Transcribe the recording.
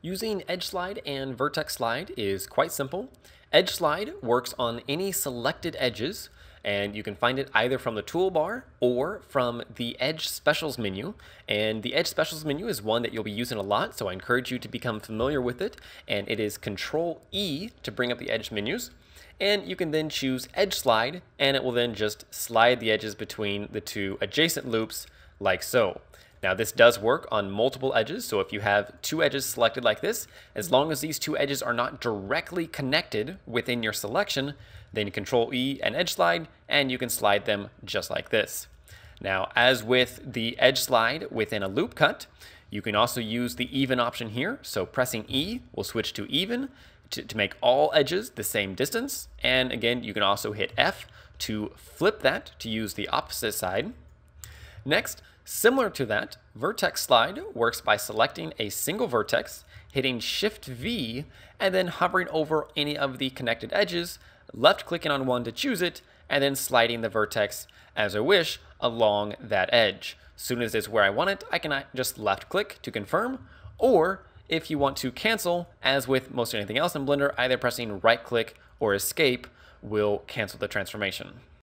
Using Edge Slide and Vertex Slide is quite simple. Edge Slide works on any selected edges, and you can find it either from the toolbar or from the Edge Specials menu. And the Edge Specials menu is one that you'll be using a lot, so I encourage you to become familiar with it. And it is Control E to bring up the Edge menus. And you can then choose Edge Slide, and it will then just slide the edges between the two adjacent loops like so. Now this does work on multiple edges, so if you have two edges selected like this, as long as these two edges are not directly connected within your selection, then Control E and Edge Slide, and you can slide them just like this. Now, as with the edge slide within a loop cut, you can also use the even option here. So pressing E will switch to even to, to make all edges the same distance. And again, you can also hit F to flip that to use the opposite side. Next, similar to that, vertex slide works by selecting a single vertex, hitting Shift V, and then hovering over any of the connected edges, left clicking on one to choose it, and then sliding the vertex as I wish along that edge. Soon as it's where I want it, I can just left click to confirm, or if you want to cancel, as with most anything else in Blender, either pressing right click or escape will cancel the transformation.